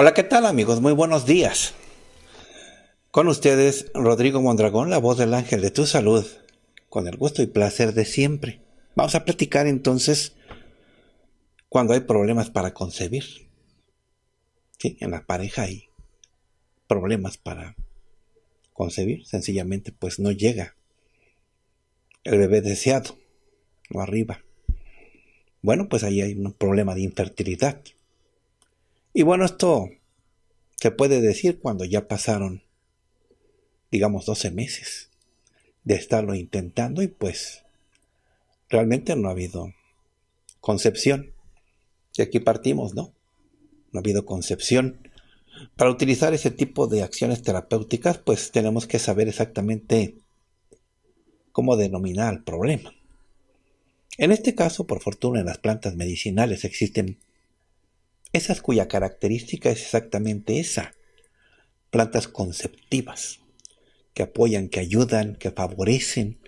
Hola, ¿qué tal amigos? Muy buenos días. Con ustedes, Rodrigo Mondragón, la voz del ángel de tu salud, con el gusto y placer de siempre. Vamos a platicar entonces cuando hay problemas para concebir. ¿Sí? En la pareja hay problemas para concebir, sencillamente pues no llega el bebé deseado, o arriba. Bueno, pues ahí hay un problema de infertilidad. Y bueno, esto se puede decir cuando ya pasaron, digamos, 12 meses de estarlo intentando y pues realmente no ha habido concepción. Y aquí partimos, ¿no? No ha habido concepción. Para utilizar ese tipo de acciones terapéuticas, pues tenemos que saber exactamente cómo denominar el problema. En este caso, por fortuna, en las plantas medicinales existen esas cuya característica es exactamente esa, plantas conceptivas, que apoyan, que ayudan, que favorecen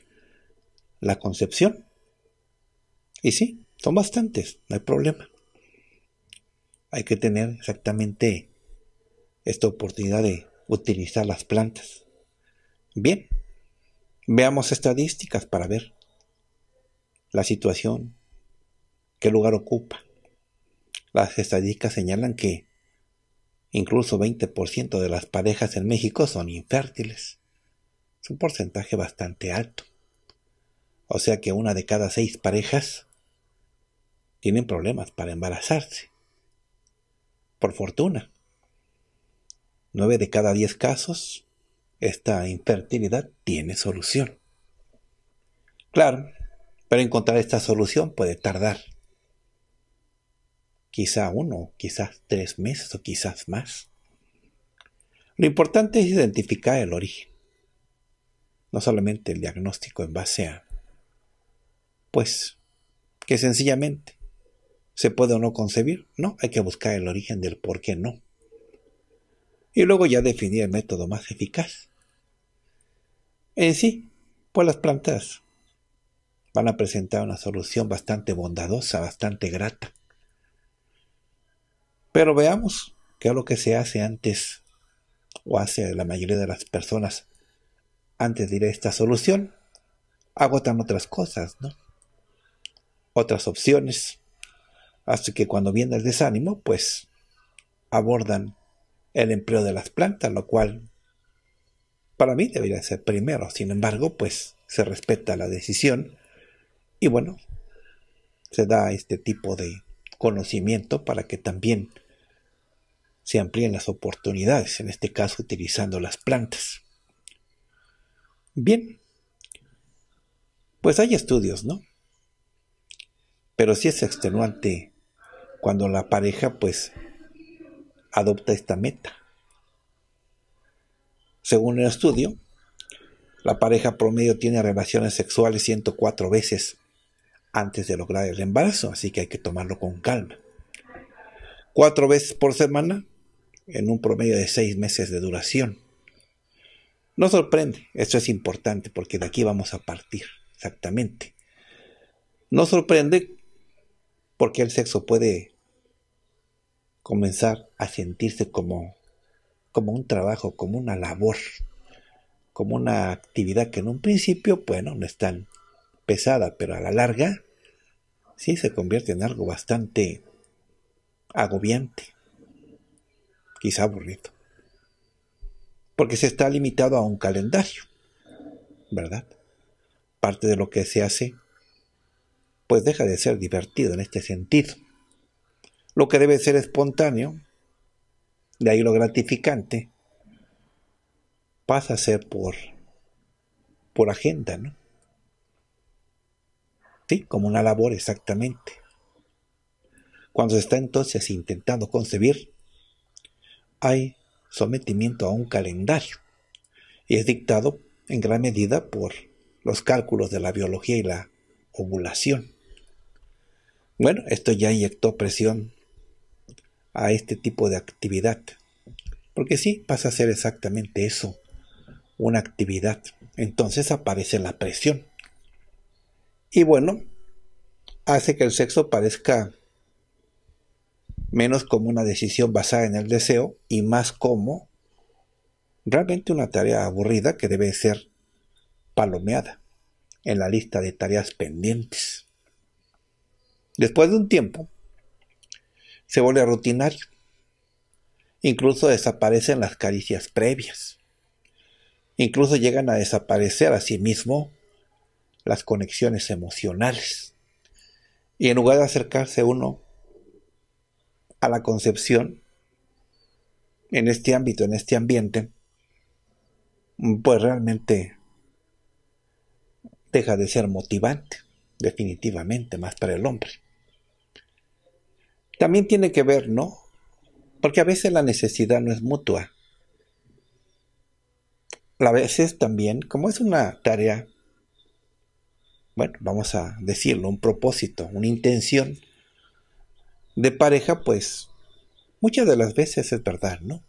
la concepción. Y sí, son bastantes, no hay problema. Hay que tener exactamente esta oportunidad de utilizar las plantas. Bien, veamos estadísticas para ver la situación, qué lugar ocupa. Las estadísticas señalan que incluso 20% de las parejas en México son infértiles. Es un porcentaje bastante alto. O sea que una de cada seis parejas tienen problemas para embarazarse. Por fortuna, nueve de cada diez casos, esta infertilidad tiene solución. Claro, pero encontrar esta solución puede tardar quizá uno, quizás tres meses o quizás más. Lo importante es identificar el origen, no solamente el diagnóstico en base a, pues, que sencillamente se puede o no concebir, no, hay que buscar el origen del por qué no. Y luego ya definir el método más eficaz. En sí, pues las plantas van a presentar una solución bastante bondadosa, bastante grata pero veamos que lo que se hace antes o hace la mayoría de las personas antes de ir a esta solución. Agotan otras cosas, ¿no? Otras opciones. Así que cuando viene el desánimo, pues abordan el empleo de las plantas, lo cual para mí debería ser primero. Sin embargo, pues se respeta la decisión y bueno, se da este tipo de conocimiento para que también se amplíen las oportunidades, en este caso utilizando las plantas. Bien, pues hay estudios, ¿no? Pero sí es extenuante cuando la pareja pues adopta esta meta. Según el estudio, la pareja promedio tiene relaciones sexuales 104 veces antes de lograr el embarazo, así que hay que tomarlo con calma. Cuatro veces por semana, en un promedio de seis meses de duración. No sorprende, esto es importante porque de aquí vamos a partir, exactamente. No sorprende porque el sexo puede comenzar a sentirse como, como un trabajo, como una labor, como una actividad que en un principio, bueno, no es tan pesada, pero a la larga, sí se convierte en algo bastante agobiante, quizá aburrido, porque se está limitado a un calendario, ¿verdad? Parte de lo que se hace, pues deja de ser divertido en este sentido. Lo que debe ser espontáneo, de ahí lo gratificante, pasa a ser por, por agenda, ¿no? como una labor exactamente. Cuando se está entonces intentando concebir, hay sometimiento a un calendario y es dictado en gran medida por los cálculos de la biología y la ovulación. Bueno, esto ya inyectó presión a este tipo de actividad, porque si pasa a ser exactamente eso, una actividad. Entonces aparece la presión y bueno, hace que el sexo parezca menos como una decisión basada en el deseo y más como realmente una tarea aburrida que debe ser palomeada en la lista de tareas pendientes. Después de un tiempo, se vuelve rutinario. Incluso desaparecen las caricias previas. Incluso llegan a desaparecer a sí mismo las conexiones emocionales. Y en lugar de acercarse uno a la concepción en este ámbito, en este ambiente, pues realmente deja de ser motivante, definitivamente, más para el hombre. También tiene que ver, ¿no? Porque a veces la necesidad no es mutua. A veces también, como es una tarea bueno, vamos a decirlo, un propósito, una intención de pareja, pues muchas de las veces es verdad, ¿no?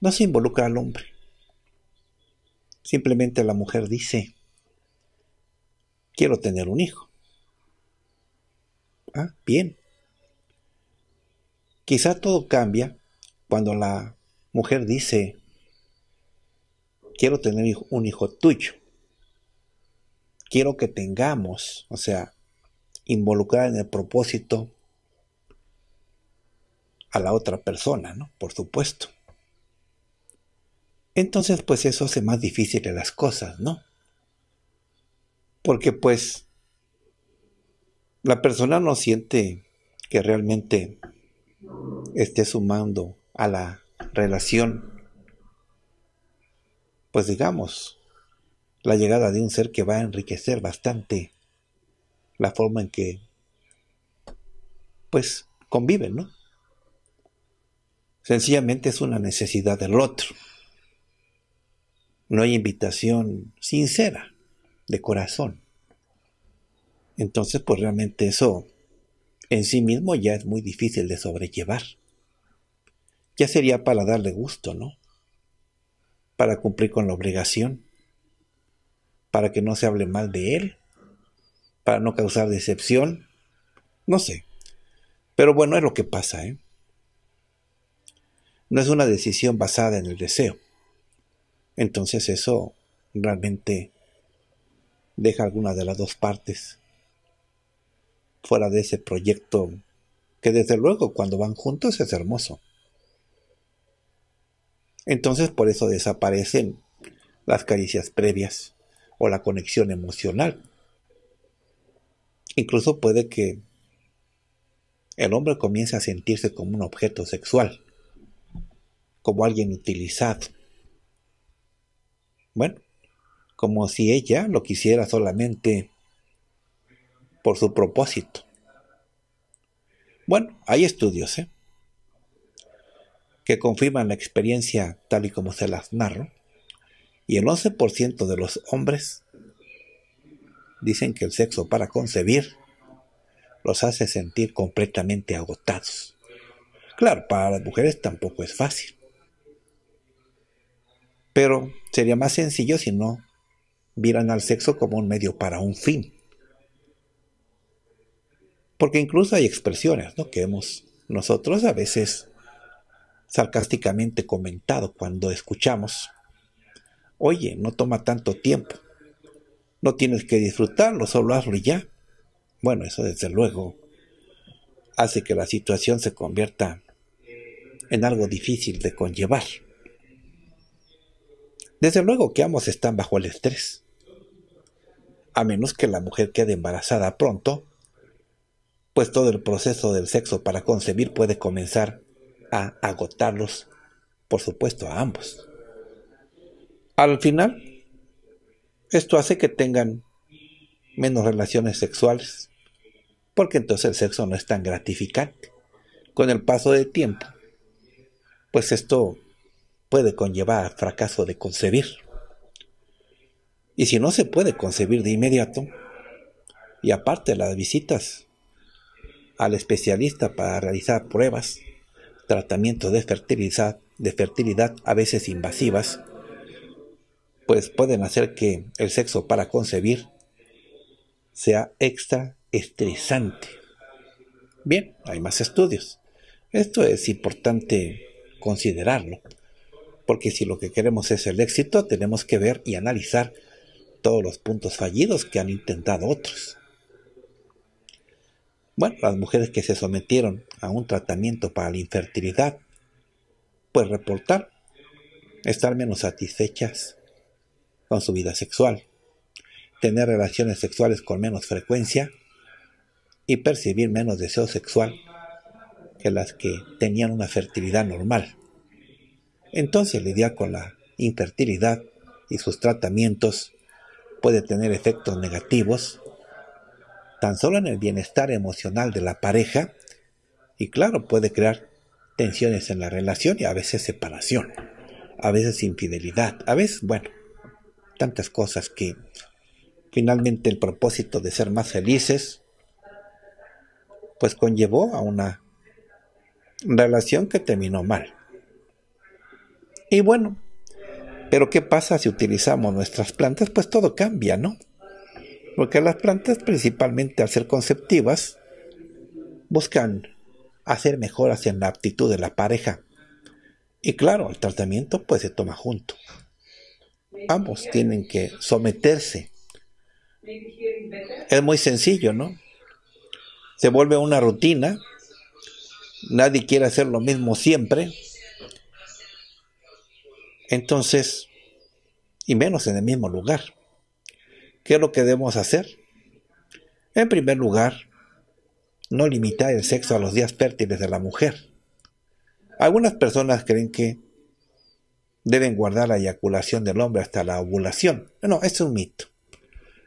No se involucra al hombre. Simplemente la mujer dice, quiero tener un hijo. Ah, bien. Quizá todo cambia cuando la mujer dice, quiero tener un hijo tuyo quiero que tengamos, o sea, involucrar en el propósito a la otra persona, ¿no? Por supuesto. Entonces, pues eso hace más difícil las cosas, ¿no? Porque pues la persona no siente que realmente esté sumando a la relación, pues digamos, la llegada de un ser que va a enriquecer bastante la forma en que, pues, conviven, ¿no? Sencillamente es una necesidad del otro. No hay invitación sincera, de corazón. Entonces, pues realmente eso en sí mismo ya es muy difícil de sobrellevar. Ya sería para darle gusto, ¿no? Para cumplir con la obligación para que no se hable mal de él, para no causar decepción, no sé. Pero bueno, es lo que pasa, ¿eh? No es una decisión basada en el deseo. Entonces eso realmente deja alguna de las dos partes fuera de ese proyecto que desde luego cuando van juntos es hermoso. Entonces por eso desaparecen las caricias previas o la conexión emocional. Incluso puede que el hombre comience a sentirse como un objeto sexual, como alguien utilizado. Bueno, como si ella lo quisiera solamente por su propósito. Bueno, hay estudios ¿eh? que confirman la experiencia tal y como se las narro y el 11% de los hombres dicen que el sexo para concebir los hace sentir completamente agotados. Claro, para las mujeres tampoco es fácil. Pero sería más sencillo si no miran al sexo como un medio para un fin. Porque incluso hay expresiones que hemos nosotros a veces sarcásticamente comentado cuando escuchamos Oye, no toma tanto tiempo. No tienes que disfrutarlo, solo hazlo y ya. Bueno, eso desde luego hace que la situación se convierta en algo difícil de conllevar. Desde luego que ambos están bajo el estrés. A menos que la mujer quede embarazada pronto, pues todo el proceso del sexo para concebir puede comenzar a agotarlos, por supuesto, a ambos. Al final, esto hace que tengan menos relaciones sexuales, porque entonces el sexo no es tan gratificante. Con el paso del tiempo, pues esto puede conllevar fracaso de concebir. Y si no se puede concebir de inmediato, y aparte las visitas al especialista para realizar pruebas, tratamientos de fertilidad, de fertilidad a veces invasivas, pues pueden hacer que el sexo para concebir sea extra estresante. Bien, hay más estudios. Esto es importante considerarlo, porque si lo que queremos es el éxito, tenemos que ver y analizar todos los puntos fallidos que han intentado otros. Bueno, las mujeres que se sometieron a un tratamiento para la infertilidad, pues reportar estar menos satisfechas, con su vida sexual, tener relaciones sexuales con menos frecuencia y percibir menos deseo sexual que las que tenían una fertilidad normal. Entonces lidiar con la infertilidad y sus tratamientos puede tener efectos negativos tan solo en el bienestar emocional de la pareja y claro puede crear tensiones en la relación y a veces separación, a veces infidelidad, a veces, bueno, tantas cosas que finalmente el propósito de ser más felices, pues conllevó a una relación que terminó mal. Y bueno, pero ¿qué pasa si utilizamos nuestras plantas? Pues todo cambia, ¿no? Porque las plantas, principalmente al ser conceptivas, buscan hacer mejoras en la aptitud de la pareja. Y claro, el tratamiento pues se toma junto ambos tienen que someterse. Es muy sencillo, ¿no? Se vuelve una rutina, nadie quiere hacer lo mismo siempre. Entonces, y menos en el mismo lugar. ¿Qué es lo que debemos hacer? En primer lugar, no limitar el sexo a los días fértiles de la mujer. Algunas personas creen que deben guardar la eyaculación del hombre hasta la ovulación. No, este es un mito.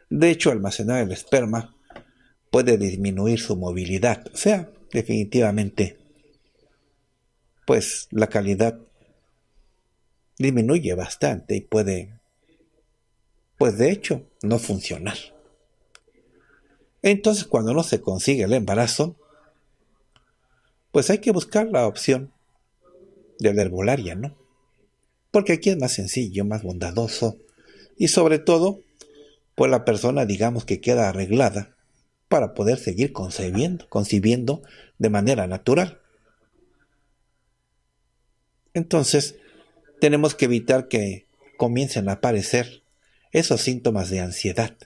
De hecho, almacenar el esperma puede disminuir su movilidad, o sea, definitivamente, pues la calidad disminuye bastante y puede, pues de hecho, no funcionar. Entonces, cuando no se consigue el embarazo, pues hay que buscar la opción de la herbolaria, ¿no? porque aquí es más sencillo, más bondadoso y sobre todo, pues la persona digamos que queda arreglada para poder seguir concebiendo, concibiendo de manera natural. Entonces, tenemos que evitar que comiencen a aparecer esos síntomas de ansiedad.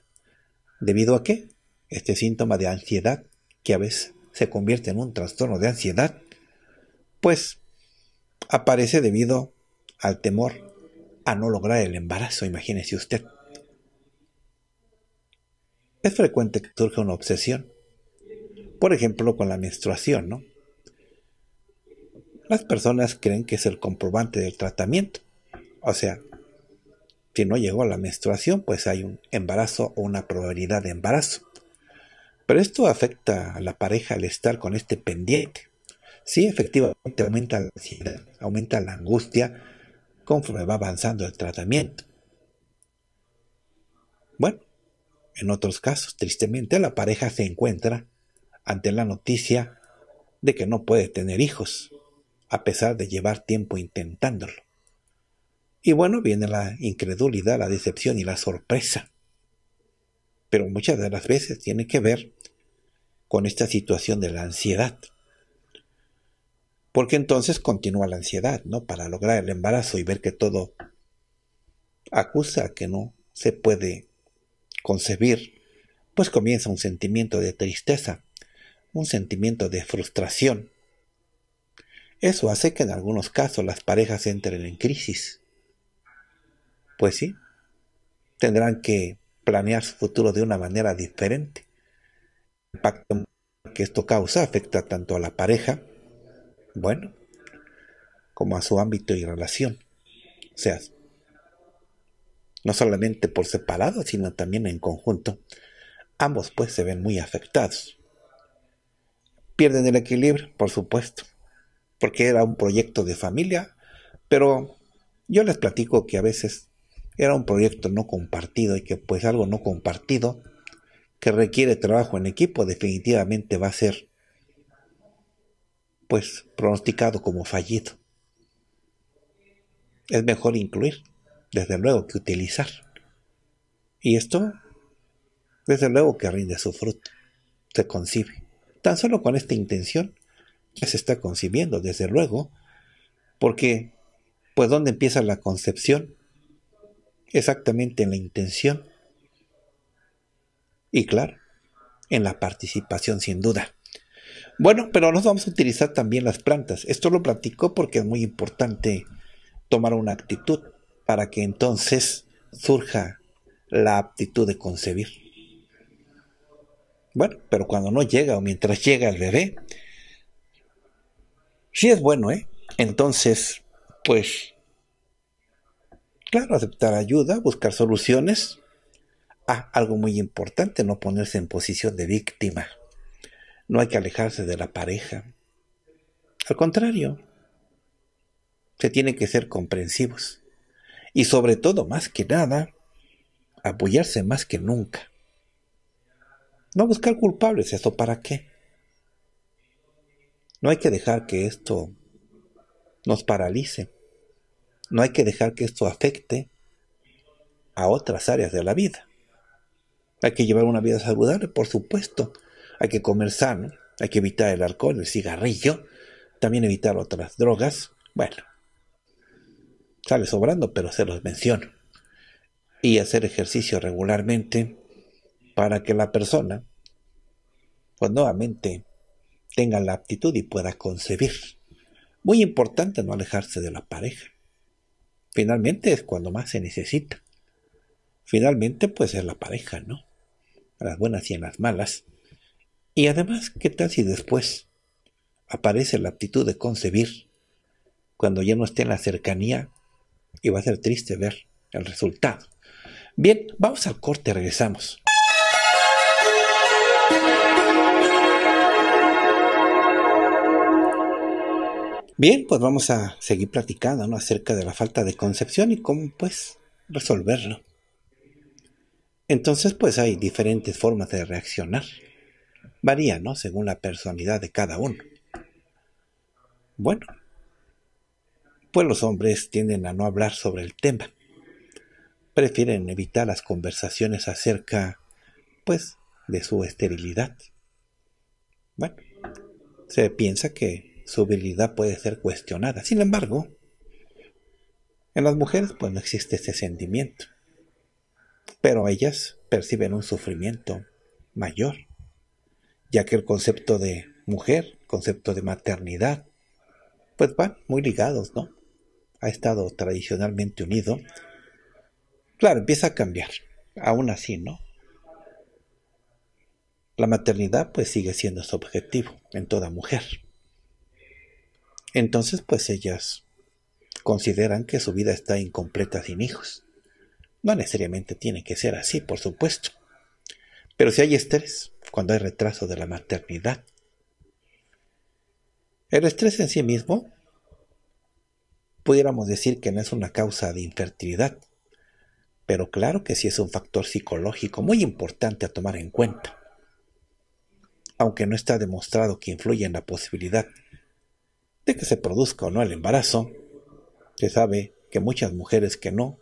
¿Debido a qué? Este síntoma de ansiedad, que a veces se convierte en un trastorno de ansiedad, pues aparece debido a al temor a no lograr el embarazo, imagínese usted. Es frecuente que surja una obsesión, por ejemplo con la menstruación, ¿no? Las personas creen que es el comprobante del tratamiento, o sea, si no llegó a la menstruación, pues hay un embarazo o una probabilidad de embarazo. Pero esto afecta a la pareja al estar con este pendiente. Sí, efectivamente aumenta la ansiedad, aumenta la angustia, conforme va avanzando el tratamiento. Bueno, en otros casos, tristemente, la pareja se encuentra ante la noticia de que no puede tener hijos, a pesar de llevar tiempo intentándolo. Y bueno, viene la incredulidad, la decepción y la sorpresa. Pero muchas de las veces tiene que ver con esta situación de la ansiedad porque entonces continúa la ansiedad, ¿no? Para lograr el embarazo y ver que todo acusa que no se puede concebir, pues comienza un sentimiento de tristeza, un sentimiento de frustración. Eso hace que en algunos casos las parejas entren en crisis. Pues sí, tendrán que planear su futuro de una manera diferente. El impacto que esto causa afecta tanto a la pareja bueno, como a su ámbito y relación. O sea, no solamente por separado, sino también en conjunto. Ambos pues se ven muy afectados. Pierden el equilibrio, por supuesto, porque era un proyecto de familia, pero yo les platico que a veces era un proyecto no compartido y que pues algo no compartido que requiere trabajo en equipo definitivamente va a ser pues pronosticado como fallido. Es mejor incluir, desde luego, que utilizar. Y esto, desde luego, que rinde su fruto, se concibe. Tan solo con esta intención ya se está concibiendo, desde luego, porque, pues, ¿dónde empieza la concepción? Exactamente en la intención. Y claro, en la participación sin duda. Bueno, pero nos vamos a utilizar también las plantas. Esto lo platico porque es muy importante tomar una actitud para que entonces surja la aptitud de concebir. Bueno, pero cuando no llega o mientras llega el bebé, sí es bueno, ¿eh? Entonces, pues, claro, aceptar ayuda, buscar soluciones. Ah, algo muy importante, no ponerse en posición de víctima. No hay que alejarse de la pareja. Al contrario, se tienen que ser comprensivos. Y sobre todo, más que nada, apoyarse más que nunca. No buscar culpables, ¿eso para qué? No hay que dejar que esto nos paralice. No hay que dejar que esto afecte a otras áreas de la vida. Hay que llevar una vida saludable, por supuesto, hay que comer sano, hay que evitar el alcohol, el cigarrillo, también evitar otras drogas. Bueno, sale sobrando, pero se los menciono. Y hacer ejercicio regularmente para que la persona, pues nuevamente, tenga la aptitud y pueda concebir. Muy importante no alejarse de la pareja. Finalmente es cuando más se necesita. Finalmente, puede ser la pareja, ¿no? las buenas y en las malas. Y además, ¿qué tal si después aparece la aptitud de concebir cuando ya no esté en la cercanía y va a ser triste ver el resultado? Bien, vamos al corte, regresamos. Bien, pues vamos a seguir platicando ¿no? acerca de la falta de concepción y cómo pues resolverlo. Entonces pues hay diferentes formas de reaccionar varía, ¿no? Según la personalidad de cada uno. Bueno, pues los hombres tienden a no hablar sobre el tema. Prefieren evitar las conversaciones acerca, pues, de su esterilidad. Bueno, se piensa que su habilidad puede ser cuestionada. Sin embargo, en las mujeres pues no existe ese sentimiento. Pero ellas perciben un sufrimiento mayor ya que el concepto de mujer, concepto de maternidad, pues van muy ligados, ¿no? Ha estado tradicionalmente unido. Claro, empieza a cambiar, aún así, ¿no? La maternidad pues sigue siendo su objetivo en toda mujer. Entonces pues ellas consideran que su vida está incompleta sin hijos. No necesariamente tiene que ser así, por supuesto. Pero si hay estrés, cuando hay retraso de la maternidad. El estrés en sí mismo, pudiéramos decir que no es una causa de infertilidad, pero claro que sí es un factor psicológico muy importante a tomar en cuenta, aunque no está demostrado que influye en la posibilidad de que se produzca o no el embarazo. Se sabe que muchas mujeres que no,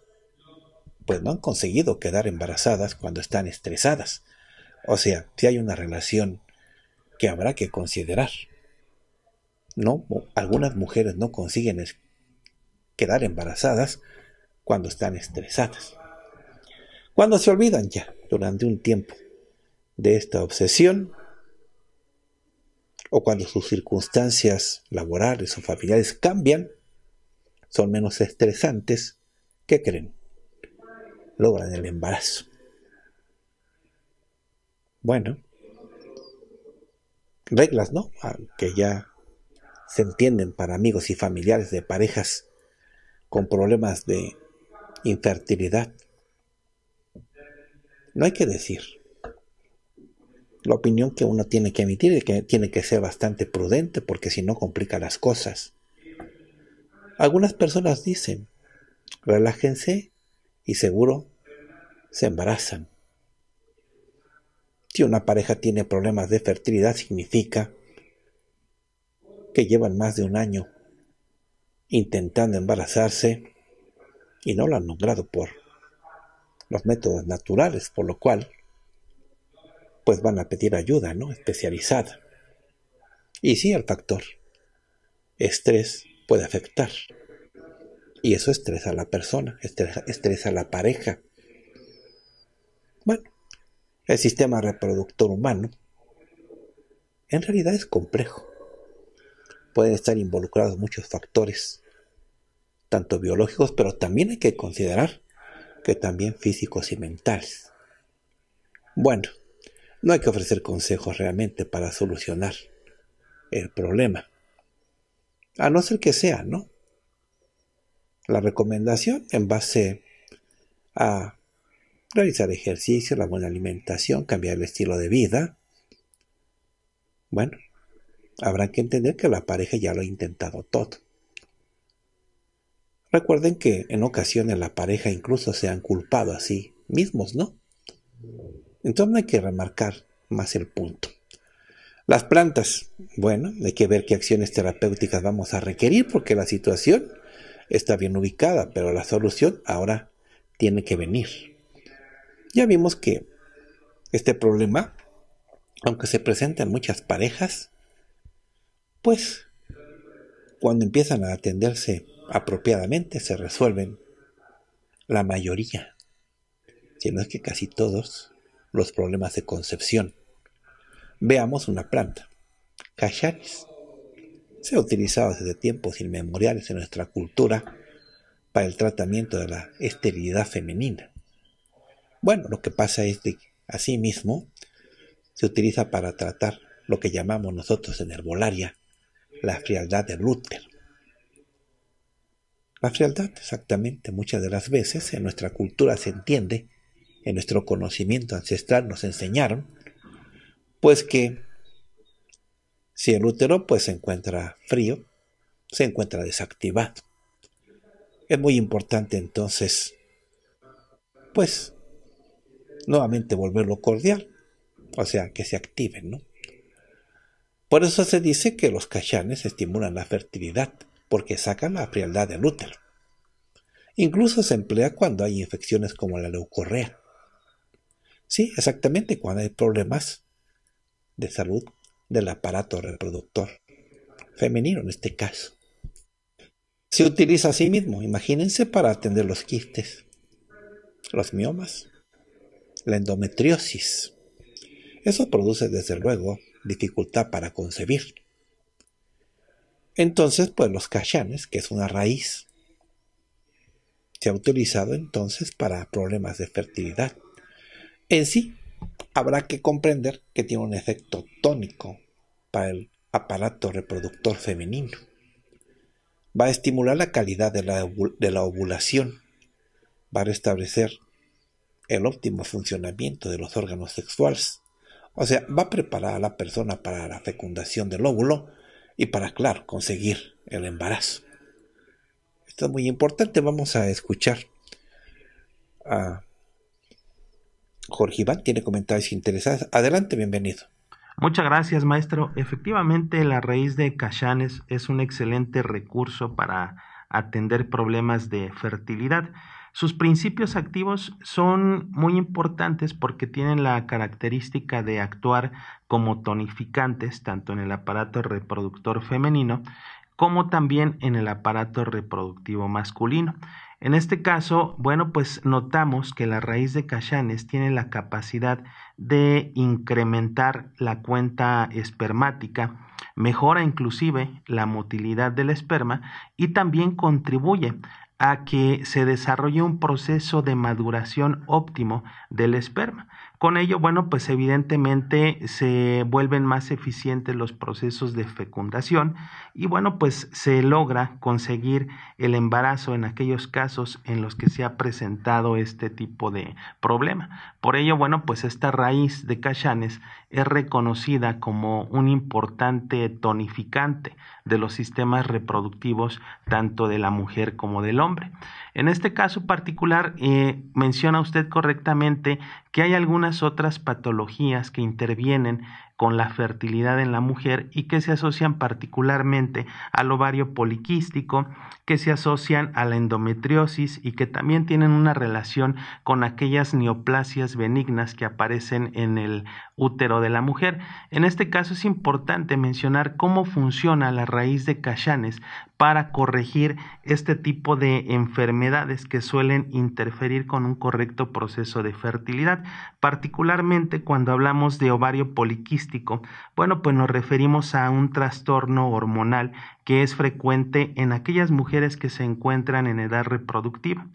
pues no han conseguido quedar embarazadas cuando están estresadas. O sea, si hay una relación que habrá que considerar. No, algunas mujeres no consiguen quedar embarazadas cuando están estresadas. Cuando se olvidan ya durante un tiempo de esta obsesión o cuando sus circunstancias laborales o familiares cambian, son menos estresantes, ¿qué creen? Logran el embarazo. Bueno, reglas, ¿no? Ah, que ya se entienden para amigos y familiares de parejas con problemas de infertilidad. No hay que decir. La opinión que uno tiene que emitir es que tiene que ser bastante prudente porque si no complica las cosas. Algunas personas dicen, relájense y seguro se embarazan. Si una pareja tiene problemas de fertilidad significa que llevan más de un año intentando embarazarse y no lo han logrado por los métodos naturales, por lo cual pues van a pedir ayuda, ¿no? especializada. Y sí, el factor estrés puede afectar. Y eso estresa a la persona, estresa, estresa a la pareja. El sistema reproductor humano en realidad es complejo. Pueden estar involucrados muchos factores, tanto biológicos, pero también hay que considerar que también físicos y mentales. Bueno, no hay que ofrecer consejos realmente para solucionar el problema. A no ser que sea, ¿no? La recomendación en base a realizar ejercicio, la buena alimentación, cambiar el estilo de vida. Bueno, habrán que entender que la pareja ya lo ha intentado todo. Recuerden que en ocasiones la pareja incluso se han culpado a sí mismos, ¿no? Entonces hay que remarcar más el punto. Las plantas, bueno, hay que ver qué acciones terapéuticas vamos a requerir porque la situación está bien ubicada, pero la solución ahora tiene que venir. Ya vimos que este problema, aunque se presenta en muchas parejas, pues cuando empiezan a atenderse apropiadamente se resuelven la mayoría, si no es que casi todos los problemas de concepción. Veamos una planta, cacharis. Se ha utilizado desde tiempos inmemoriales en nuestra cultura para el tratamiento de la esterilidad femenina. Bueno, lo que pasa es que así mismo se utiliza para tratar lo que llamamos nosotros en herbolaria la frialdad del útero. La frialdad, exactamente, muchas de las veces en nuestra cultura se entiende, en nuestro conocimiento ancestral nos enseñaron, pues que si el útero pues, se encuentra frío, se encuentra desactivado. Es muy importante entonces, pues, nuevamente volverlo cordial, o sea, que se activen, ¿no? Por eso se dice que los cachanes estimulan la fertilidad, porque sacan la frialdad del útero. Incluso se emplea cuando hay infecciones como la leucorrea. Sí, exactamente, cuando hay problemas de salud del aparato reproductor femenino en este caso. Se utiliza a sí mismo, imagínense, para atender los quistes, los miomas, la endometriosis. Eso produce, desde luego, dificultad para concebir. Entonces, pues los cachanes, que es una raíz, se ha utilizado entonces para problemas de fertilidad. En sí, habrá que comprender que tiene un efecto tónico para el aparato reproductor femenino. Va a estimular la calidad de la, ovulación, va a restablecer el óptimo funcionamiento de los órganos sexuales. O sea, va a preparar a la persona para la fecundación del óvulo y para, claro, conseguir el embarazo. Esto es muy importante. Vamos a escuchar a Jorge Iván. Tiene comentarios interesantes. Adelante, bienvenido. Muchas gracias, maestro. Efectivamente, la raíz de cachanes es un excelente recurso para atender problemas de fertilidad. Sus principios activos son muy importantes porque tienen la característica de actuar como tonificantes tanto en el aparato reproductor femenino como también en el aparato reproductivo masculino. En este caso, bueno, pues notamos que la raíz de Cachanes tiene la capacidad de incrementar la cuenta espermática, mejora inclusive la motilidad del esperma y también contribuye a que se desarrolle un proceso de maduración óptimo del esperma. Con ello, bueno, pues evidentemente se vuelven más eficientes los procesos de fecundación y bueno, pues se logra conseguir el embarazo en aquellos casos en los que se ha presentado este tipo de problema. Por ello, bueno, pues esta raíz de cachanes es reconocida como un importante tonificante de los sistemas reproductivos tanto de la mujer como del hombre. En este caso particular, eh, menciona usted correctamente que hay algunas otras patologías que intervienen con la fertilidad en la mujer y que se asocian particularmente al ovario poliquístico, que se asocian a la endometriosis y que también tienen una relación con aquellas neoplasias benignas que aparecen en el útero de la mujer. En este caso es importante mencionar cómo funciona la raíz de Cachanes para corregir este tipo de enfermedades que suelen interferir con un correcto proceso de fertilidad, particularmente cuando hablamos de ovario poliquístico. Bueno, pues nos referimos a un trastorno hormonal que es frecuente en aquellas mujeres que se encuentran en edad reproductiva.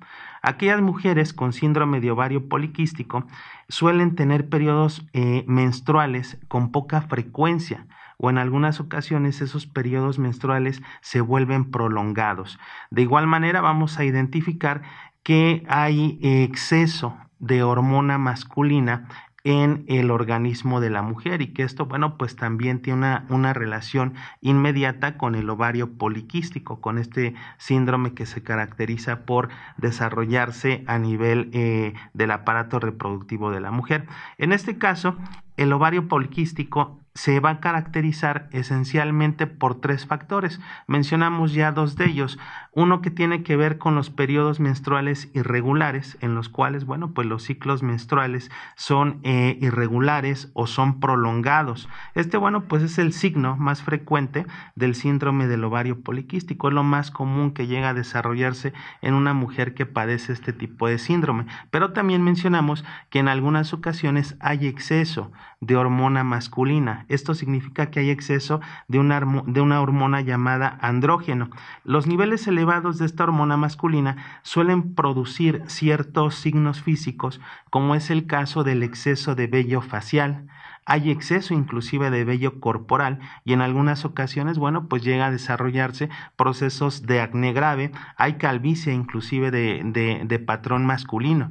Aquellas mujeres con síndrome de ovario poliquístico suelen tener periodos eh, menstruales con poca frecuencia o en algunas ocasiones esos periodos menstruales se vuelven prolongados. De igual manera vamos a identificar que hay exceso de hormona masculina en el organismo de la mujer y que esto, bueno, pues también tiene una, relación inmediata con el ovario poliquístico, con este síndrome que se caracteriza por desarrollarse a nivel eh, del aparato reproductivo de la mujer. En este caso, el ovario poliquístico se va a caracterizar esencialmente por tres factores. Mencionamos ya dos de ellos. Uno que tiene que ver con los periodos menstruales irregulares, en los cuales, bueno, pues los ciclos menstruales son eh, irregulares o son prolongados. Este, bueno, pues es el signo más frecuente del síndrome del ovario poliquístico. Es lo más común que llega a desarrollarse en una mujer que padece este tipo de síndrome. Pero también mencionamos que en algunas ocasiones hay exceso, de hormona masculina. Esto significa que hay exceso de una, de una hormona llamada andrógeno. Los niveles elevados de esta hormona masculina suelen producir ciertos signos físicos, como es el caso del exceso de vello facial, hay exceso inclusive de vello corporal y en algunas ocasiones, bueno, pues llega a desarrollarse procesos de acné grave, hay calvicie inclusive de, de patrón masculino.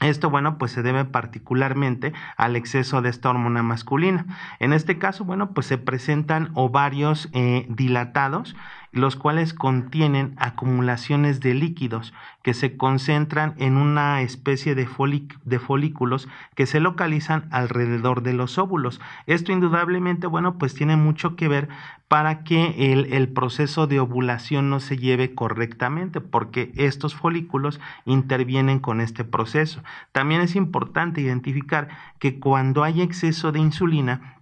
Esto, bueno, pues se debe particularmente al exceso de esta hormona masculina. En este caso, bueno, pues se presentan ovarios eh, dilatados los cuales contienen acumulaciones de líquidos que se concentran en una especie de, folículos que se localizan alrededor de los óvulos. Esto indudablemente, bueno, pues tiene mucho que ver para que el, el proceso de ovulación no se lleve correctamente, porque estos folículos intervienen con este proceso. También es importante identificar que cuando hay exceso de insulina,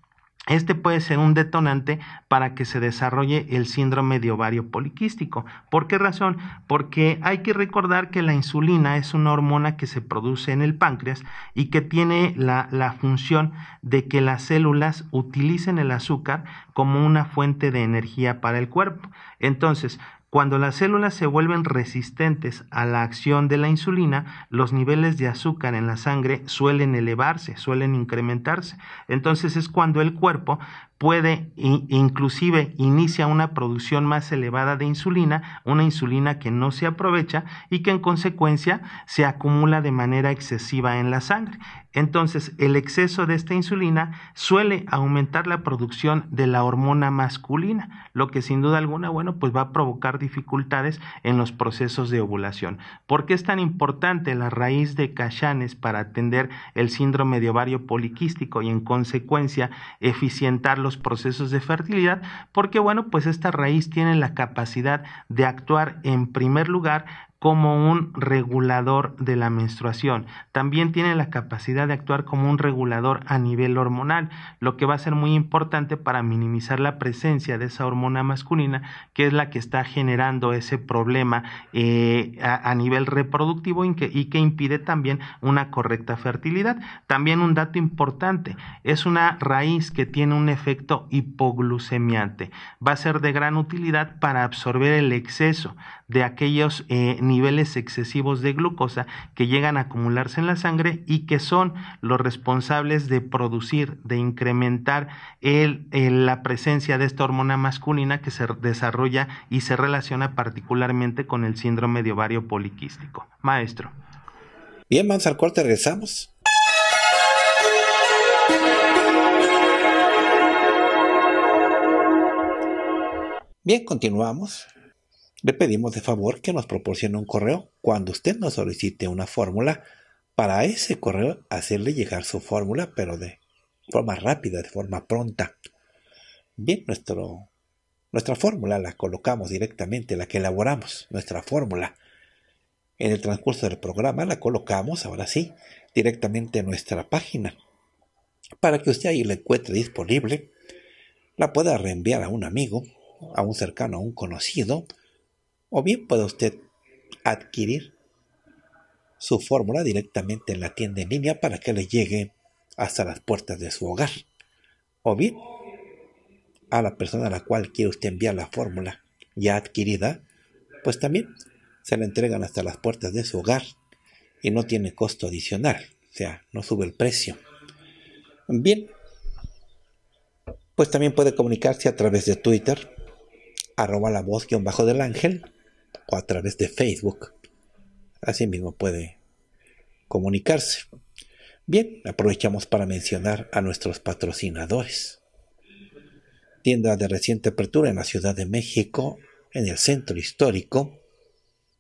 este puede ser un detonante para que se desarrolle el síndrome de ovario poliquístico. ¿Por qué razón? Porque hay que recordar que la insulina es una hormona que se produce en el páncreas y que tiene la, la función de que las células utilicen el azúcar como una fuente de energía para el cuerpo. Entonces, cuando las células se vuelven resistentes a la acción de la insulina, los niveles de azúcar en la sangre suelen elevarse, suelen incrementarse. Entonces es cuando el cuerpo puede inclusive inicia una producción más elevada de insulina, una insulina que no se aprovecha y que en consecuencia se acumula de manera excesiva en la sangre. Entonces, el exceso de esta insulina suele aumentar la producción de la hormona masculina, lo que sin duda alguna, bueno, pues va a provocar dificultades en los procesos de ovulación. ¿Por qué es tan importante la raíz de cachanes para atender el síndrome de ovario poliquístico y en consecuencia eficientarlo los procesos de fertilidad porque bueno pues esta raíz tiene la capacidad de actuar en primer lugar como un regulador de la menstruación. También tiene la capacidad de actuar como un regulador a nivel hormonal, lo que va a ser muy importante para minimizar la presencia de esa hormona masculina, que es la que está generando ese problema eh, a, nivel reproductivo y que impide también una correcta fertilidad. También un dato importante, es una raíz que tiene un efecto hipoglucemiante. Va a ser de gran utilidad para absorber el exceso de aquellos eh, niveles excesivos de glucosa que llegan a acumularse en la sangre y que son los responsables de producir, de incrementar la presencia de esta hormona masculina que se desarrolla y se relaciona particularmente con el síndrome de ovario poliquístico. Maestro. Bien, vamos al corte, regresamos. Bien, continuamos. Le pedimos de favor que nos proporcione un correo cuando usted nos solicite una fórmula. Para ese correo hacerle llegar su fórmula, pero de forma rápida, de forma pronta. Bien, nuestro, nuestra fórmula la colocamos directamente, la que elaboramos, nuestra fórmula. En el transcurso del programa la colocamos, ahora sí, directamente en nuestra página, para que usted ahí la encuentre disponible, la pueda reenviar a un amigo, a un cercano, a un conocido, o bien puede usted adquirir su fórmula directamente en la tienda en línea para que le llegue hasta las puertas de su hogar. O bien a la persona a la cual quiere usted enviar la fórmula ya adquirida, pues también se la entregan hasta las puertas de su hogar y no tiene costo adicional, o sea, no sube el precio. Bien, pues también puede comunicarse a través de Twitter, arroba la voz bajo del ángel, o a través de Facebook. así mismo puede comunicarse. Bien, aprovechamos para mencionar a nuestros patrocinadores. Tienda de reciente apertura en la Ciudad de México, en el centro histórico,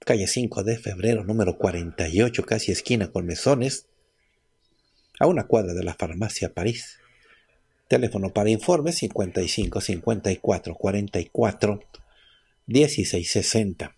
calle 5 de febrero, número 48, casi esquina con mesones, a una cuadra de la farmacia París. Teléfono para informes 55 54 44 16 60.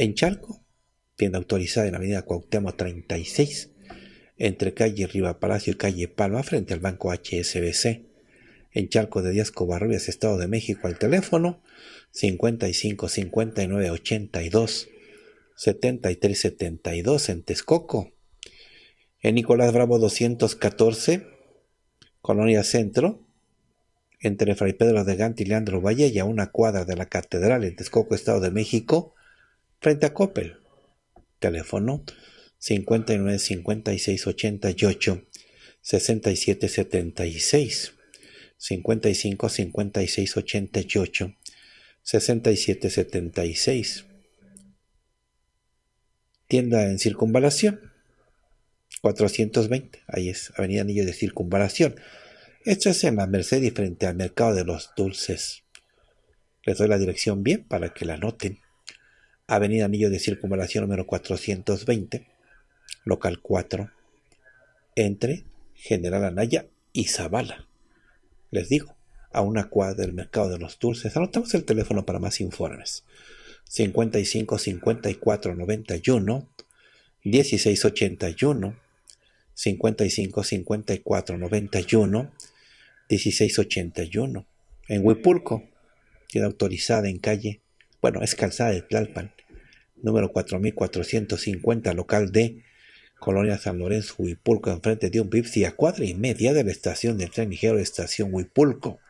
En Chalco, tienda autorizada en la avenida Cuauhtémoc 36, entre calle Riva Palacio y calle Palma, frente al banco HSBC. En Chalco de Díaz Covarrubias, Estado de México, al teléfono 55 59 82 73 72 en Texcoco. En Nicolás Bravo 214, Colonia Centro, entre Fray Pedro de Gante y Leandro Valle, y a una cuadra de la Catedral en Texcoco, Estado de México frente a Coppel. Teléfono 59 56 88 67 76 55 56 88 67 76 Tienda en Circunvalación 420, ahí es Avenida Anillo de Circunvalación. Esto es en la Mercedes frente al Mercado de los Dulces. Les doy la dirección bien para que la noten. Avenida Anillo de Circunvalación número 420, local 4, entre General Anaya y Zabala. Les digo, a una cuadra del mercado de los dulces. Anotamos el teléfono para más informes. 55 54 91 16 81 55 54 91 16 81 en Huipulco, queda autorizada en calle, bueno, es calzada de Tlalpan, número 4450, local de Colonia San Lorenzo, Huipulco, enfrente de un Pipsi, a cuadra y media de la estación del tren ligero, de estación Huipulco.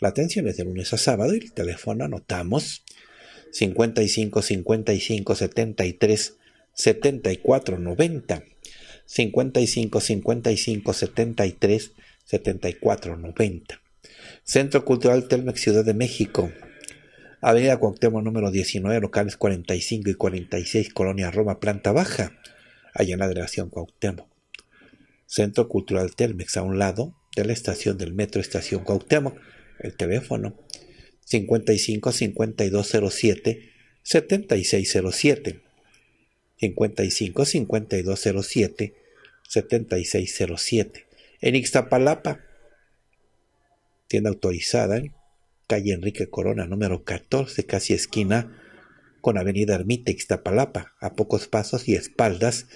La atención es de lunes a sábado y el teléfono anotamos 55 55 73 74 90. 55 55 73 74 90. Centro Cultural Telmex Ciudad de México Avenida Cuauhtémoc número 19, locales 45 y 46, Colonia Roma, planta baja, allá en la delegación Cuauhtémoc. Centro Cultural Telmex, a un lado de la estación del metro Estación Cuauhtémoc. El teléfono 55 5207 7607 55 5207 7607 en Ixtapalapa tienda autorizada ¿eh? calle Enrique Corona, número 14, casi esquina con Avenida Ermita Ixtapalapa, a pocos pasos y espaldas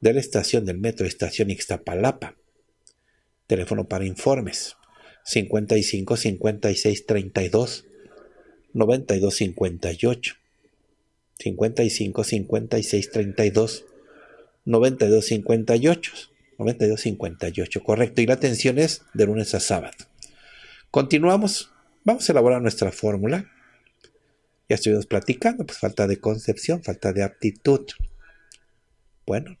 de la estación del metro Estación Ixtapalapa. Teléfono para informes 55 56 32 92 58 55 56 32 92 58 92 58 correcto y la atención es de lunes a sábado. Continuamos Vamos a elaborar nuestra fórmula. Ya estuvimos platicando, pues falta de concepción, falta de aptitud. Bueno,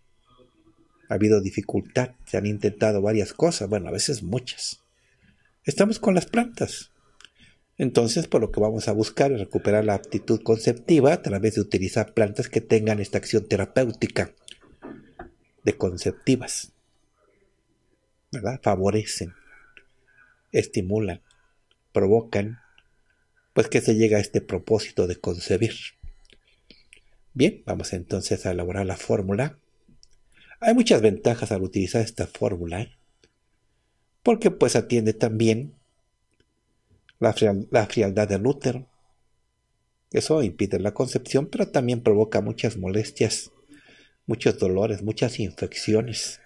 ha habido dificultad, se han intentado varias cosas, bueno, a veces muchas. Estamos con las plantas. Entonces, por pues, lo que vamos a buscar es recuperar la aptitud conceptiva a través de utilizar plantas que tengan esta acción terapéutica de conceptivas. ¿Verdad? Favorecen, estimulan provocan pues que se llega a este propósito de concebir. Bien, vamos entonces a elaborar la fórmula. Hay muchas ventajas al utilizar esta fórmula, porque pues atiende también la, la frialdad del útero. Eso impide la concepción, pero también provoca muchas molestias, muchos dolores, muchas infecciones.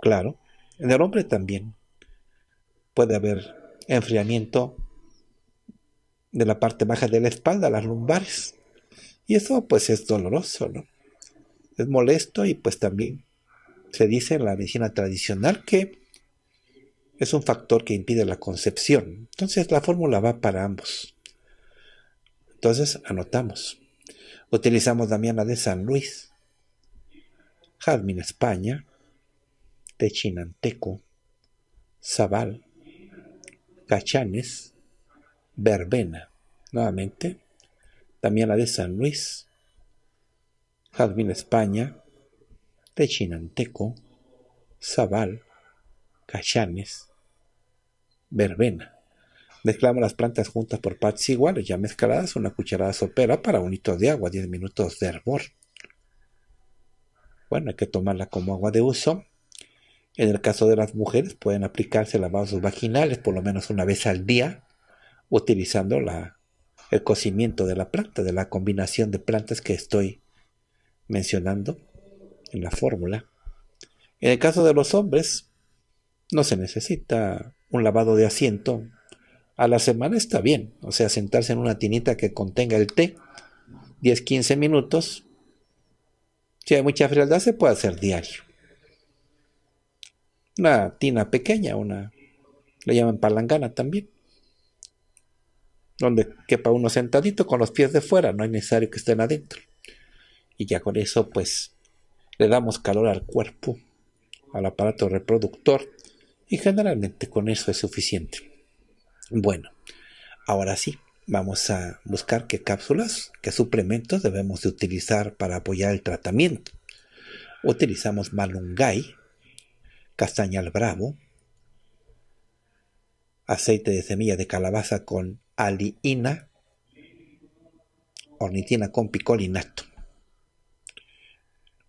Claro, en el hombre también puede haber enfriamiento de la parte baja de la espalda, las lumbares. Y eso pues es doloroso, ¿no? Es molesto y pues también se dice en la medicina tradicional que es un factor que impide la concepción. Entonces la fórmula va para ambos. Entonces anotamos. Utilizamos Damiana de San Luis, Jazmín España, Techinanteco, Zabal, Cachanes, Verbena, nuevamente, también la de San Luis, Jazmín España, Techinanteco, Zabal, Cachanes, Verbena. Mezclamos las plantas juntas por partes iguales, ya mezcladas, una cucharada sopera para un hito de agua, 10 minutos de hervor. Bueno, hay que tomarla como agua de uso en el caso de las mujeres pueden aplicarse lavados vaginales por lo menos una vez al día utilizando el cocimiento de la planta, de la combinación de plantas que estoy mencionando en la fórmula. En el caso de los hombres no se necesita un lavado de asiento. A la semana está bien, o sea, sentarse en una tinita que contenga el té 10-15 minutos. Si hay mucha frialdad se puede hacer diario. Una tina pequeña, una. Le llaman palangana también. Donde quepa uno sentadito con los pies de fuera, no es necesario que estén adentro. Y ya con eso, pues, le damos calor al cuerpo, al aparato reproductor, y generalmente con eso es suficiente. Bueno, ahora sí, vamos a buscar qué cápsulas, qué suplementos debemos de utilizar para apoyar el tratamiento. Utilizamos Malungay, castañal bravo, aceite de semilla de calabaza con aliina, ornitina con picolinato.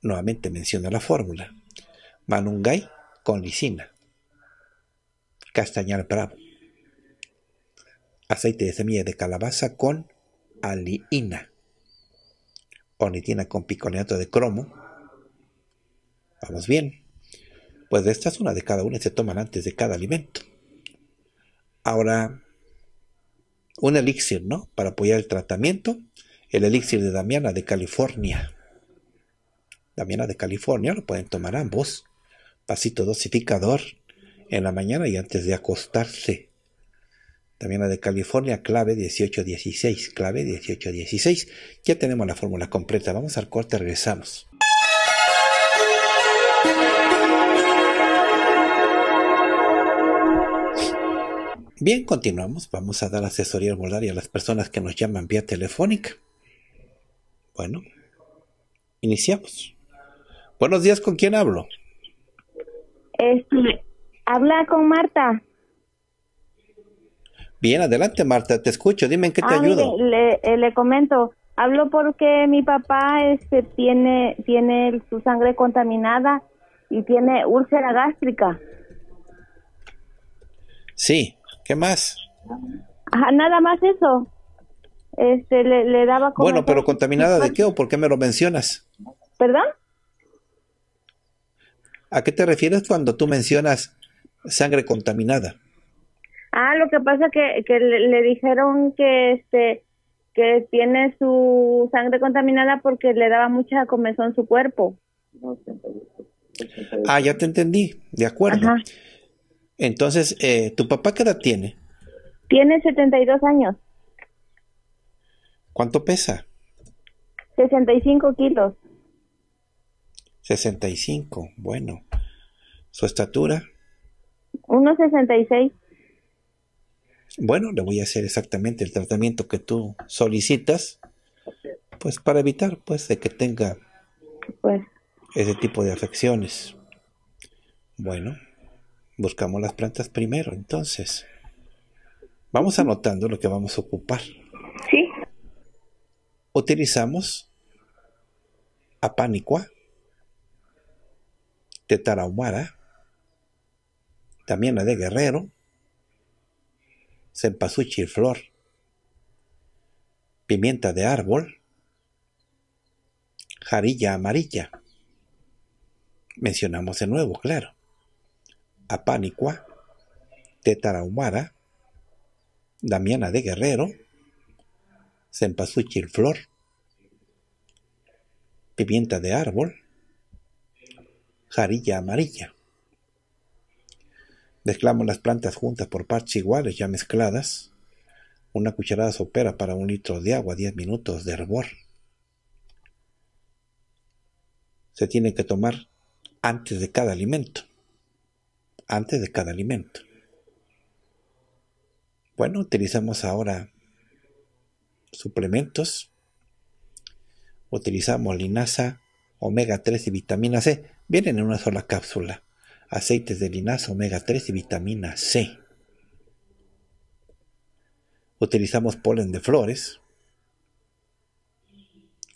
Nuevamente menciona la fórmula. Manungay con lisina. Castañal bravo. Aceite de semilla de calabaza con aliina. Ornitina con picolinato de cromo. Vamos bien pues de estas una de cada una se toman antes de cada alimento. Ahora, un elixir, ¿no? Para apoyar el tratamiento, el elixir de Damiana de California. Damiana de California lo pueden tomar ambos. Pasito dosificador en la mañana y antes de acostarse. Damiana de California, clave 1816, clave 1816. Ya tenemos la fórmula completa. Vamos al corte, regresamos. Bien, continuamos. Vamos a dar asesoría y a las personas que nos llaman vía telefónica. Bueno, iniciamos. Buenos días, ¿con quién hablo? Este, habla con Marta. Bien, adelante Marta, te escucho. Dime en qué te ah, ayudo. le, eh, le, comento, hablo porque mi papá este, tiene, tiene su sangre contaminada y tiene úlcera gástrica. Sí, ¿Qué más? Ajá, nada más eso. Este, le, daba Bueno, pero contaminada de qué o por qué me lo mencionas? ¿Perdón? ¿A qué te refieres cuando tú mencionas sangre contaminada? Ah, lo que pasa que, que le, dijeron que este que tiene su sangre contaminada porque le daba mucha comezón su cuerpo. Ah, ya te entendí, de acuerdo. Ajá. Entonces, eh, ¿tu papá qué edad tiene? Tiene 72 años. ¿Cuánto pesa? 65 kilos. 65, bueno. ¿Su estatura? 1,66. Bueno, le voy a hacer exactamente el tratamiento que tú solicitas, pues para evitar, pues, de que tenga pues. ese tipo de afecciones. Bueno, Buscamos las plantas primero, entonces. Vamos anotando lo que vamos a ocupar. Sí. Utilizamos apánicua, tetarahumara, también la de guerrero, y flor, pimienta de árbol, jarilla amarilla. Mencionamos de nuevo, claro. Apánicua, Tetarahumara, Damiana de Guerrero, Cempasúchil Flor, Pimienta de Árbol, Jarilla Amarilla. Mezclamos las plantas juntas por partes iguales ya mezcladas. Una cucharada sopera para un litro de agua, 10 minutos de hervor. Se tiene que tomar antes de cada alimento antes de cada alimento. Bueno, utilizamos ahora suplementos. Utilizamos linaza, omega 3 y vitamina C. Vienen en una sola cápsula. Aceites de linaza, omega 3 y vitamina C. Utilizamos polen de flores.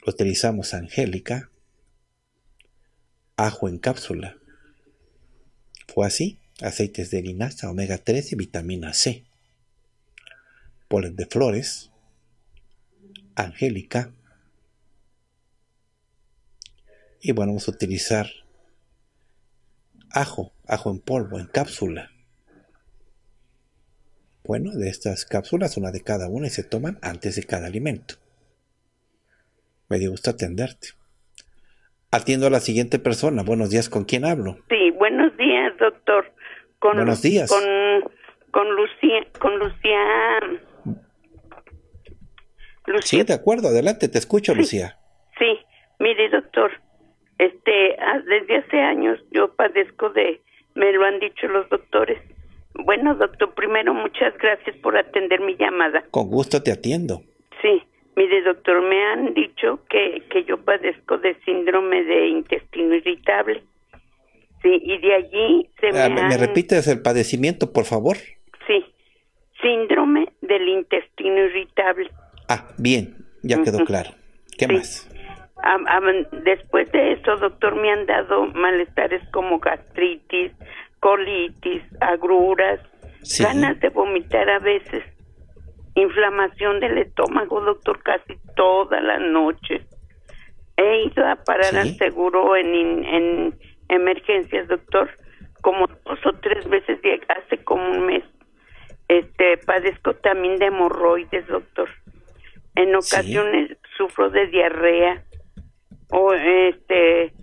Utilizamos angélica. Ajo en cápsula. Fue así aceites de linaza, omega 3 y vitamina C, polen de flores, angélica, y bueno, vamos a utilizar ajo, ajo en polvo, en cápsula. Bueno, de estas cápsulas, una de cada una y se toman antes de cada alimento. Me dio gusto atenderte. Atiendo a la siguiente persona. Buenos días, ¿con quién hablo? Sí, buenos días, doctor. Buenos días. Con, Lucía, con Lucía. Sí, de acuerdo, adelante, te escucho, Lucía. Sí, mire, doctor, este, ah, desde hace años yo padezco de, me lo han dicho los doctores. Bueno, doctor, primero muchas gracias por atender mi llamada. Con gusto te atiendo. Sí, mire, doctor, me han dicho que, que yo padezco de síndrome de intestino irritable. Sí, y de allí se ah, me, repite me, repites el padecimiento, por favor? Sí, síndrome del intestino irritable. Ah, bien, ya quedó claro. ¿Qué más? después de eso, doctor, me han dado malestares como gastritis, colitis, agruras, ganas de vomitar a veces, inflamación del estómago, doctor, casi toda la noche. He ido a parar al seguro en, en emergencias, doctor, como dos o tres veces hace como un mes. Este, padezco también de hemorroides, doctor. En ocasiones sufro de diarrea o este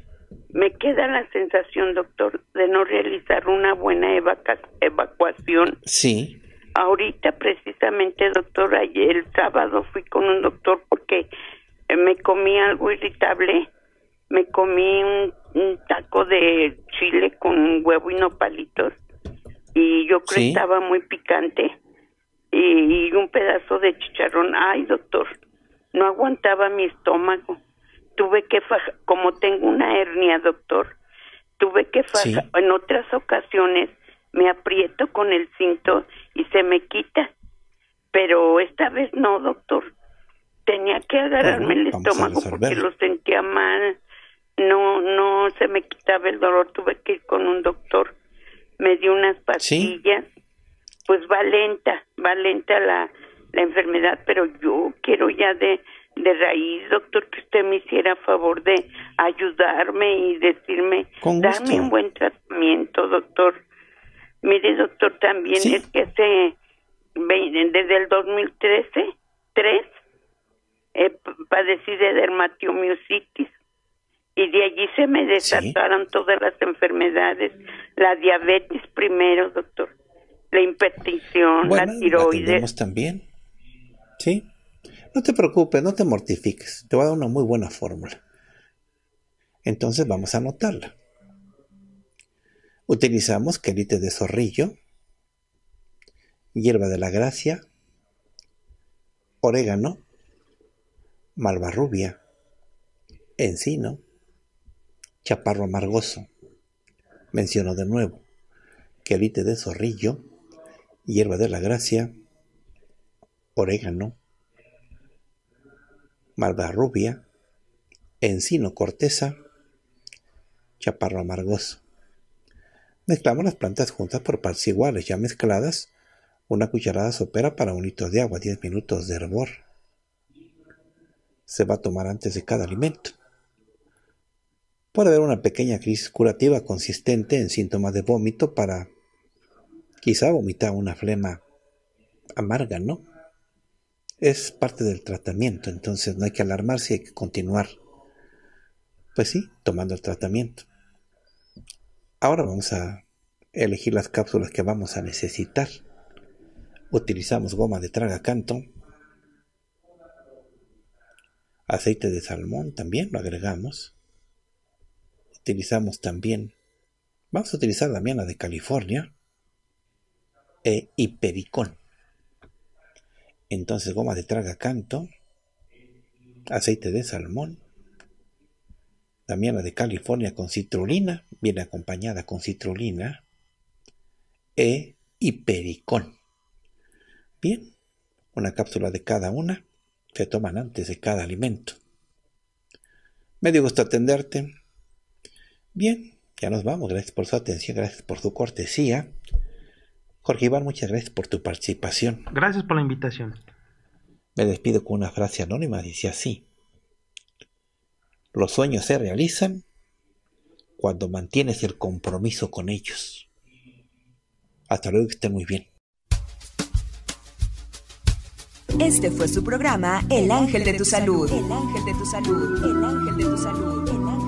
me queda la sensación, doctor, de no realizar una buena evacuación. Sí. Ahorita precisamente, doctor, ayer el sábado fui con un doctor porque eh, me comí algo irritable me comí un, taco de chile con huevo y palitos, y yo creo que estaba muy picante y, un pedazo de chicharrón. Ay, doctor, no aguantaba mi estómago. Tuve que fajar, como tengo una hernia, doctor, tuve que fajar. En otras ocasiones me aprieto con el cinto y se me quita, pero esta vez no, doctor. Tenía que agarrarme el estómago porque lo sentía mal no no se me quitaba el dolor, tuve que ir con un doctor, me dio unas pastillas, pues va lenta, va lenta la, enfermedad, pero yo quiero ya de, de raíz, doctor, que usted me hiciera favor de ayudarme y decirme, dame un buen tratamiento, doctor. Mire, doctor, también es que se, desde el 2013, tres, eh, padecí de dermatomiositis y de allí se me desataron todas las enfermedades, la diabetes primero, doctor, la hipertensión, la tiroides. La también. Sí. No te preocupes, no te mortifiques. Te voy a dar una muy buena fórmula. Entonces vamos a anotarla. Utilizamos quelite de zorrillo, hierba de la gracia, orégano, malvarrubia, encino, Chaparro Amargoso. Mencionó de nuevo quelite de zorrillo, hierba de la gracia, orégano, malvarrubia, encino corteza, chaparro amargoso. Mezclamos las plantas juntas por partes iguales, ya mezcladas, una cucharada sopera para un litro de agua, 10 minutos de hervor. Se va a tomar antes de cada alimento. Puede haber una pequeña crisis curativa consistente en síntomas de vómito para quizá vomitar una flema amarga, ¿no? Es parte del tratamiento, entonces no hay que alarmarse, hay que continuar. Pues sí, tomando el tratamiento. Ahora vamos a elegir las cápsulas que vamos a necesitar. Utilizamos goma de traga canto. Aceite de salmón también lo agregamos utilizamos también, vamos a utilizar la miana de California e hipericón. Entonces goma de traga canto, aceite de salmón, la miana de California con citrulina, viene acompañada con citrulina e hipericón. Bien, una cápsula de cada una se toman antes de cada alimento. Me dio gusto atenderte. Bien, ya nos vamos. Gracias por su atención, gracias por su cortesía. Jorge Iván, muchas gracias por tu participación. Gracias por la invitación. Me despido con una frase anónima, dice así. Los sueños se realizan cuando mantienes el compromiso con ellos. Hasta luego, que estén muy bien. Este fue su programa El Ángel de tu Salud. El Ángel de tu Salud. El Ángel de tu Salud. El ángel de tu salud.